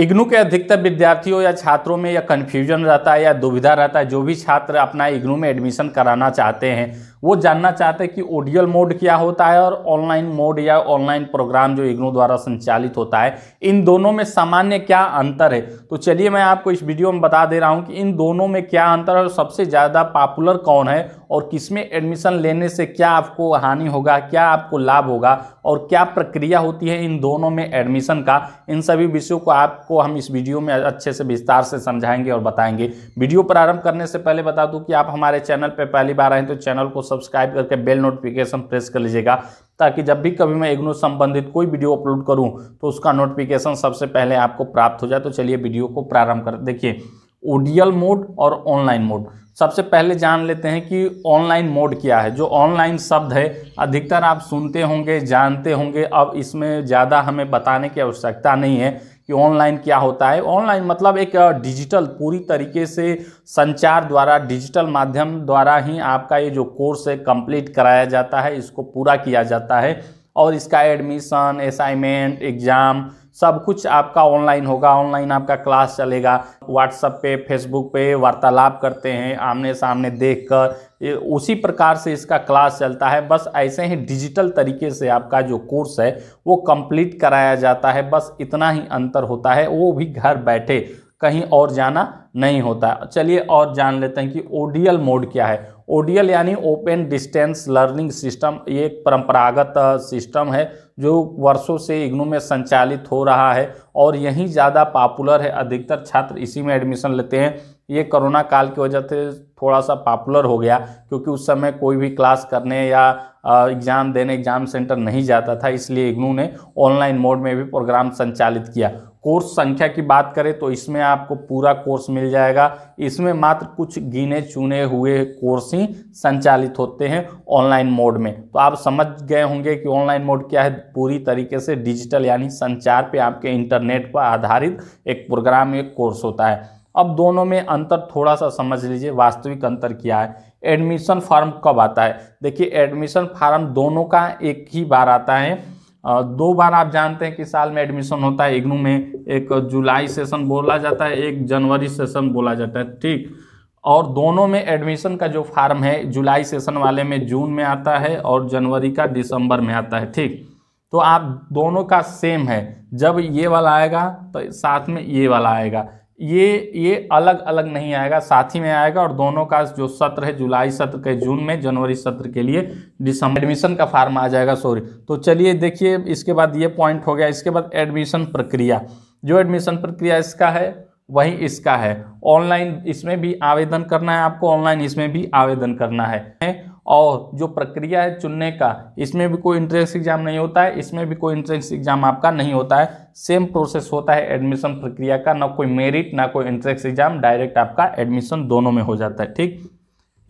इग्नू के अधिकतर विद्यार्थियों या छात्रों में या कन्फ्यूजन रहता है या दुविधा रहता है जो भी छात्र अपना इग्नू में एडमिशन कराना चाहते हैं वो जानना चाहते हैं कि ओडियल मोड क्या होता है और ऑनलाइन मोड या ऑनलाइन प्रोग्राम जो इग्नू द्वारा संचालित होता है इन दोनों में सामान्य क्या अंतर है तो चलिए मैं आपको इस वीडियो में बता दे रहा हूँ कि इन दोनों में क्या अंतर है और सबसे ज़्यादा पॉपुलर कौन है और किसमें एडमिशन लेने से क्या आपको हानि होगा क्या आपको लाभ होगा और क्या प्रक्रिया होती है इन दोनों में एडमिशन का इन सभी विषयों को आप आपको हम इस वीडियो में अच्छे से विस्तार से समझाएंगे और बताएंगे वीडियो प्रारंभ करने से पहले बता दूं कि आप हमारे चैनल पर पहली बार आए तो चैनल को सब्सक्राइब करके बेल नोटिफिकेशन प्रेस कर लीजिएगा ताकि जब भी कभी मैं इग्नो संबंधित कोई वीडियो अपलोड करूँ तो उसका नोटिफिकेशन सबसे पहले आपको प्राप्त हो जाए तो चलिए वीडियो को प्रारंभ कर देखिए ओडियल मोड और ऑनलाइन मोड सबसे पहले जान लेते हैं कि ऑनलाइन मोड क्या है जो ऑनलाइन शब्द है अधिकतर आप सुनते होंगे जानते होंगे अब इसमें ज़्यादा हमें बताने की आवश्यकता नहीं है कि ऑनलाइन क्या होता है ऑनलाइन मतलब एक डिजिटल पूरी तरीके से संचार द्वारा डिजिटल माध्यम द्वारा ही आपका ये जो कोर्स है कंप्लीट कराया जाता है इसको पूरा किया जाता है और इसका एडमिशन असाइनमेंट एग्ज़ाम सब कुछ आपका ऑनलाइन होगा ऑनलाइन आपका क्लास चलेगा व्हाट्सअप पे फेसबुक पे वार्तालाप करते हैं आमने सामने देखकर उसी प्रकार से इसका क्लास चलता है बस ऐसे ही डिजिटल तरीके से आपका जो कोर्स है वो कंप्लीट कराया जाता है बस इतना ही अंतर होता है वो भी घर बैठे कहीं और जाना नहीं होता चलिए और जान लेते हैं कि ओडियल मोड क्या है ओडियल यानी ओपन डिस्टेंस लर्निंग सिस्टम ये एक परंपरागत सिस्टम है जो वर्षों से इग्नू में संचालित हो रहा है और यही ज़्यादा पॉपुलर है अधिकतर छात्र इसी में एडमिशन लेते हैं ये कोरोना काल की वजह से थोड़ा सा पॉपुलर हो गया क्योंकि उस समय कोई भी क्लास करने या एग्ज़ाम देने एग्ज़ाम सेंटर नहीं जाता था इसलिए इग्नू ने ऑनलाइन मोड में भी प्रोग्राम संचालित किया कोर्स संख्या की बात करें तो इसमें आपको पूरा कोर्स मिल जाएगा इसमें मात्र कुछ गिने चुने हुए कोर्स ही संचालित होते हैं ऑनलाइन मोड में तो आप समझ गए होंगे कि ऑनलाइन मोड क्या है पूरी तरीके से डिजिटल यानी संचार पे आपके इंटरनेट पर आधारित एक प्रोग्राम एक कोर्स होता है अब दोनों में अंतर थोड़ा सा समझ लीजिए वास्तविक अंतर क्या है एडमिशन फॉर्म कब आता है देखिए एडमिशन फॉर्म दोनों का एक ही बार आता है दो बार आप जानते हैं कि साल में एडमिशन होता है इग्नू में एक जुलाई सेशन बोला जाता है एक जनवरी सेशन बोला जाता है ठीक और दोनों में एडमिशन का जो फार्म है जुलाई सेशन वाले में जून में आता है और जनवरी का दिसंबर में आता है ठीक तो आप दोनों का सेम है जब ये वाला आएगा तो साथ में ये वाला आएगा ये ये अलग अलग नहीं आएगा साथ ही में आएगा और दोनों का जो सत्र है जुलाई सत्र के जून में जनवरी सत्र के लिए दिसंबर एडमिशन का फार्म आ जाएगा सॉरी तो चलिए देखिए इसके बाद ये पॉइंट हो गया इसके बाद एडमिशन प्रक्रिया जो एडमिशन प्रक्रिया इसका है वही इसका है ऑनलाइन इसमें भी आवेदन करना है आपको ऑनलाइन इसमें भी आवेदन करना है और जो प्रक्रिया है चुनने का इसमें भी कोई इंट्रेंस एग्जाम नहीं होता है इसमें भी कोई इंट्रेंस एग्जाम आपका नहीं होता है सेम प्रोसेस होता है एडमिशन प्रक्रिया का ना कोई मेरिट ना कोई इंट्रेंस एग्जाम डायरेक्ट आपका एडमिशन दोनों में हो जाता है ठीक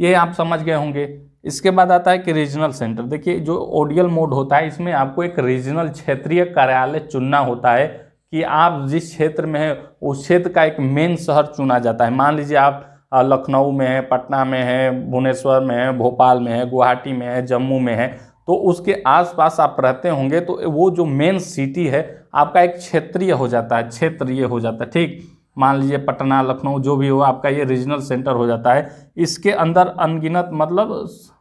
ये आप समझ गए होंगे इसके बाद आता है कि रीजनल सेंटर देखिए जो ओडियल मोड होता है इसमें आपको एक रीजनल क्षेत्रीय कार्यालय चुनना होता है कि आप जिस क्षेत्र में हैं उस क्षेत्र का एक मेन शहर चुना जाता है मान लीजिए आप लखनऊ में है पटना में है भुवनेश्वर में है भोपाल में है गुवाहाटी में है जम्मू में है तो उसके आसपास आप रहते होंगे तो वो जो मेन सिटी है आपका एक क्षेत्रीय हो जाता है क्षेत्रीय हो जाता है ठीक मान लीजिए पटना लखनऊ जो भी हो आपका ये रीजनल सेंटर हो जाता है इसके अंदर अनगिनत मतलब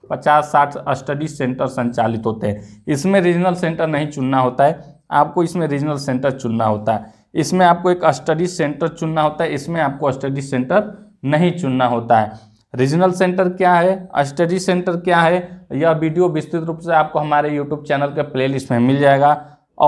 पचास साठ स्टडी सेंटर संचालित होते हैं इसमें रीजनल सेंटर नहीं चुनना होता है आपको इसमें रीजनल सेंटर चुनना होता है इसमें आपको एक स्टडी सेंटर चुनना होता है इसमें आपको स्टडी सेंटर नहीं चुनना होता है रीजनल सेंटर क्या है स्टडी सेंटर क्या है यह वीडियो विस्तृत रूप से आपको हमारे यूट्यूब चैनल के प्लेलिस्ट में मिल जाएगा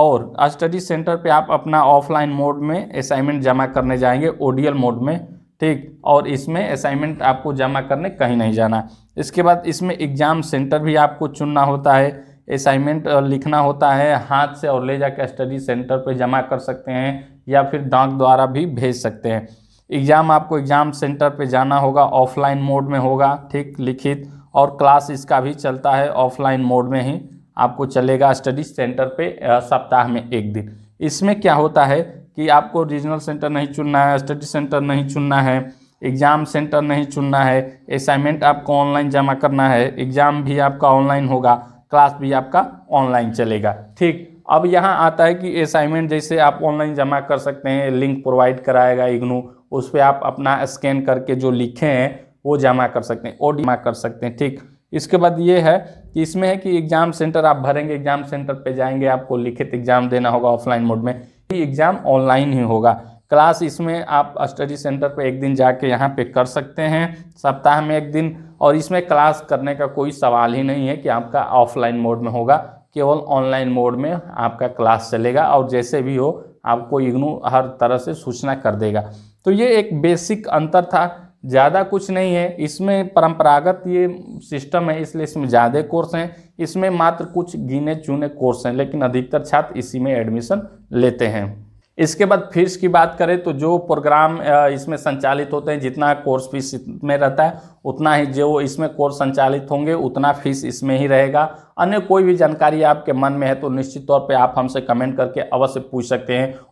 और स्टडी सेंटर पे आप अपना ऑफलाइन मोड में असाइनमेंट जमा करने जाएंगे ओडीएल मोड में ठीक और इसमें असाइनमेंट आपको जमा करने कहीं नहीं जाना इसके बाद इसमें एग्ज़ाम सेंटर भी आपको चुनना होता है असाइनमेंट लिखना होता है हाथ से और ले जाकर स्टडी सेंटर पर जमा कर सकते हैं या फिर डाक द्वारा भी भेज सकते हैं एग्ज़ाम आपको एग्ज़ाम सेंटर पे जाना होगा ऑफलाइन मोड में होगा ठीक लिखित और क्लास इसका भी चलता है ऑफलाइन मोड में ही आपको चलेगा स्टडी सेंटर पे सप्ताह में एक दिन इसमें क्या होता है कि आपको रीजनल सेंटर नहीं चुनना है स्टडी सेंटर नहीं चुनना है एग्ज़ाम सेंटर नहीं चुनना है असाइनमेंट आपको ऑनलाइन जमा करना है एग्ज़ाम भी आपका ऑनलाइन होगा क्लास भी आपका ऑनलाइन चलेगा ठीक अब यहाँ आता है कि असाइनमेंट जैसे आप ऑनलाइन जमा कर सकते हैं लिंक प्रोवाइड कराएगा इग्नू उस पर आप अपना स्कैन करके जो लिखे हैं वो जमा कर सकते हैं ओडी जमा कर सकते हैं ठीक इसके बाद ये है कि इसमें है कि एग्ज़ाम सेंटर आप भरेंगे एग्ज़ाम सेंटर पे जाएंगे आपको लिखित एग्ज़ाम देना होगा ऑफलाइन मोड में एग्ज़ाम ऑनलाइन ही होगा क्लास इसमें आप स्टडी सेंटर पे एक दिन जाके यहाँ पे कर सकते हैं सप्ताह में एक दिन और इसमें क्लास करने का कोई सवाल ही नहीं है कि आपका ऑफलाइन मोड में होगा केवल ऑनलाइन मोड में आपका क्लास चलेगा और जैसे भी हो आपको इग्नू हर तरह से सूचना कर देगा तो ये एक बेसिक अंतर था ज़्यादा कुछ नहीं है इसमें परंपरागत ये सिस्टम है इसलिए इसमें ज़्यादा कोर्स हैं इसमें मात्र कुछ गिने चुने कोर्स हैं लेकिन अधिकतर छात्र इसी में एडमिशन लेते हैं इसके बाद फीस की बात करें तो जो प्रोग्राम इसमें संचालित होते हैं जितना कोर्स फीस में रहता है उतना ही जो इसमें कोर्स संचालित होंगे उतना फीस इसमें ही रहेगा अन्य कोई भी जानकारी आपके मन में है तो निश्चित तौर पे आप हमसे कमेंट करके अवश्य पूछ सकते हैं